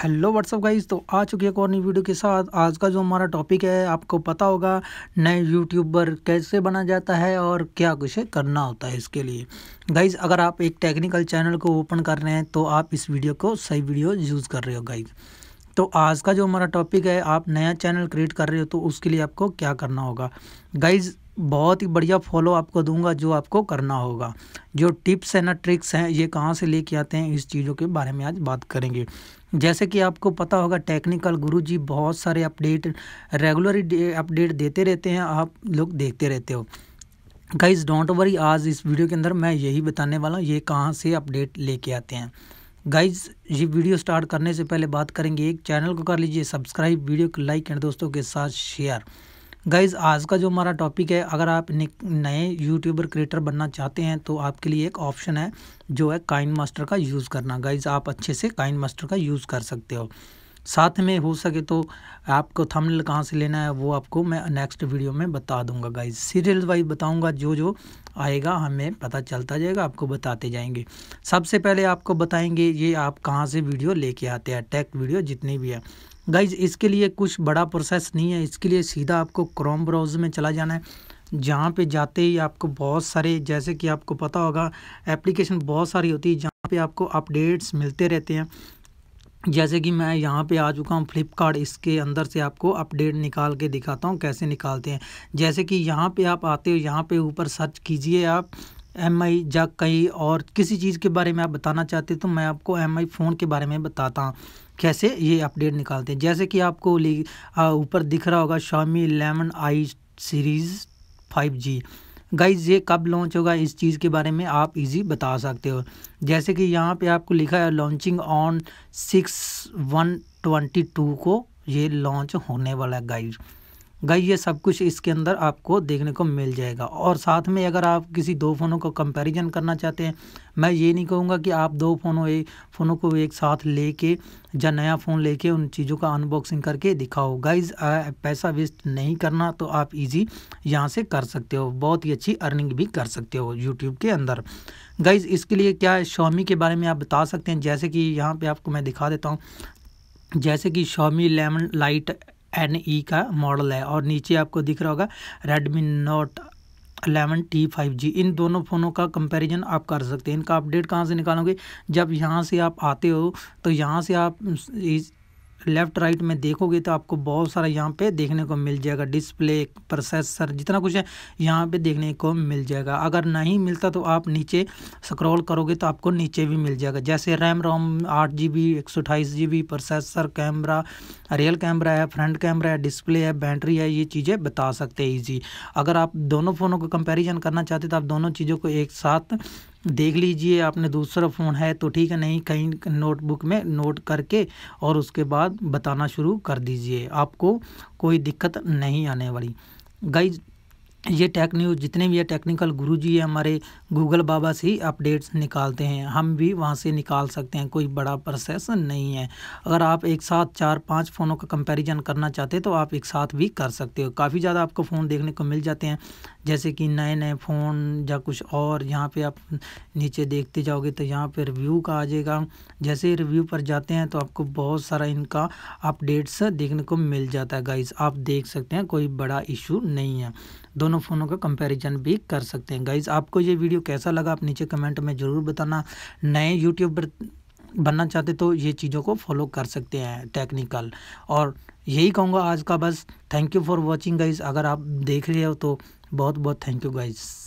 hello what's up guys तो आ चुकी है एक और नई वीडियो के साथ आज का जो हमारा टॉपिक है आपको पता होगा नए यूट्यूबर कैसे बना जाता है और क्या कुछ करना होता है इसके लिए गाइस अगर आप एक टेक्निकल चैनल को ओपन कर रहे हैं तो आप इस वीडियो को सही वीडियो यूज़ कर रहे हो गाइज तो आज का जो हमारा टॉपिक है आप नया चैनल क्रिएट कर रहे हो तो उसके लिए आपको क्या करना होगा गाइज़ बहुत ही बढ़िया फॉलो आपको दूंगा जो आपको करना होगा जो टिप्स है ना ट्रिक्स हैं ये कहाँ से लेके आते हैं इस चीज़ों के बारे में आज बात करेंगे जैसे कि आपको पता होगा टेक्निकल गुरु जी बहुत सारे अपडेट रेगुलर अपडेट देते रहते हैं आप लोग देखते रहते हो गाइज डोंट वरी आज इस वीडियो के अंदर मैं यही बताने वाला हूँ ये कहाँ से अपडेट लेके आते हैं गाइज ये वीडियो स्टार्ट करने से पहले बात करेंगे एक चैनल को कर लीजिए सब्सक्राइब वीडियो को लाइक एंड दोस्तों के साथ शेयर गाइज आज का जो हमारा टॉपिक है अगर आप नए यूट्यूबर क्रिएटर बनना चाहते हैं तो आपके लिए एक ऑप्शन है जो है काइन मास्टर का यूज़ करना गाइज आप अच्छे से काइन मास्टर का यूज़ कर सकते हो साथ में हो सके तो आपको थंबनेल कहाँ से लेना है वो आपको मैं नेक्स्ट वीडियो में बता दूंगा गाइज सीरियल वाइज बताऊंगा जो जो आएगा हमें पता चलता जाएगा आपको बताते जाएंगे सबसे पहले आपको बताएंगे ये आप कहाँ से वीडियो लेके आते हैं टेक वीडियो जितनी भी है गाइज इसके लिए कुछ बड़ा प्रोसेस नहीं है इसके लिए सीधा आपको क्रोम ब्राउज में चला जाना है जहाँ पे जाते ही आपको बहुत सारे जैसे कि आपको पता होगा एप्लीकेशन बहुत सारी होती है जहाँ पे आपको अपडेट्स मिलते रहते हैं जैसे कि मैं यहाँ पे आ चुका हूँ फ्लिपकार्ट इसके अंदर से आपको अपडेट निकाल के दिखाता हूँ कैसे निकालते हैं जैसे कि यहाँ पे आप आते हो यहाँ पे ऊपर सर्च कीजिए आप एम आई या कई और किसी चीज़ के बारे में आप बताना चाहते तो मैं आपको एम आई फ़ोन के बारे में बताता हूँ कैसे ये अपडेट निकालते हैं जैसे कि आपको ऊपर दिख रहा होगा Xiaomi eleven i series five G guys ये कब लॉन्च होगा इस चीज़ के बारे में आप इजी बता सकते हो जैसे कि यहाँ पे आपको लिखा है launching on six one twenty two को ये लॉन्च होने वाला है गाइज गई ये सब कुछ इसके अंदर आपको देखने को मिल जाएगा और साथ में अगर आप किसी दो फ़ोनों का कंपैरिजन करना चाहते हैं मैं ये नहीं कहूँगा कि आप दो फ़ोनों एक फ़ोनों को एक साथ लेके या नया फ़ोन लेके उन चीज़ों का अनबॉक्सिंग करके दिखाओ गाइज पैसा वेस्ट नहीं करना तो आप इजी यहाँ से कर सकते हो बहुत ही अच्छी अर्निंग भी कर सकते हो यूट्यूब के अंदर गाइज इसके लिए क्या शॉमी के बारे में आप बता सकते हैं जैसे कि यहाँ पर आपको मैं दिखा देता हूँ जैसे कि Xiaomi eleven Lite N E e का मॉडल है और नीचे आपको दिख रहा होगा Redmi Note eleven T five G इन दोनों फ़ोनों का कंपैरिजन आप कर सकते हैं इनका अपडेट कहाँ से निकालोगे जब यहाँ से आप आते हो तो यहाँ से आप इस लेफ़्ट राइट में देखोगे तो आपको बहुत सारा यहाँ पे देखने को मिल जाएगा डिस्प्ले प्रोसेसर जितना कुछ है यहाँ पे देखने को मिल जाएगा अगर नहीं मिलता तो आप नीचे स्क्रॉल करोगे तो आपको नीचे भी मिल जाएगा जैसे रैम रोम आठ जी बी एक सौ अठाईस G B processor camera rear camera है फ्रंट कैमरा है डिस्प्ले है बैटरी है ये चीज़ें बता सकते हैं ईजी अगर आप दोनों फ़ोनों का कंपेरिजन करना चाहते तो आप दोनों चीज़ों को एक साथ देख लीजिए आपने दूसरा फ़ोन है तो ठीक है नहीं कहीं नोटबुक में नोट करके और उसके बाद बताना शुरू कर दीजिए आपको कोई दिक्कत नहीं आने वाली गाइज ये टेक न्यूज़ जितने भी ये टेक्निकल गुरु जी है हमारे गूगल बाबा से ही अपडेट्स निकालते हैं हम भी वहाँ से निकाल सकते हैं कोई बड़ा प्रोसेस नहीं है अगर आप एक साथ चार पाँच फ़ोनों का कंपैरिजन करना चाहते हैं तो आप एक साथ भी कर सकते हो काफ़ी ज़्यादा आपको फ़ोन देखने को मिल जाते हैं जैसे कि नए नए फ़ोन या कुछ और यहाँ पर आप नीचे देखते जाओगे तो यहाँ पर रिव्यू का आ जाएगा जैसे रिव्यू पर जाते हैं तो आपको बहुत सारा इनका अपडेट्स देखने को मिल जाता है गाइज आप देख सकते हैं कोई बड़ा इशू नहीं है दोनों फ़ोनों का कंपैरिजन भी कर सकते हैं गाइज़ आपको ये वीडियो कैसा लगा आप नीचे कमेंट में ज़रूर बताना नए यूट्यूब बनना चाहते तो ये चीज़ों को फॉलो कर सकते हैं टेक्निकल और यही कहूँगा आज का बस thank you for watching guys अगर आप देख रहे हो तो बहुत बहुत थैंक यू गाइज़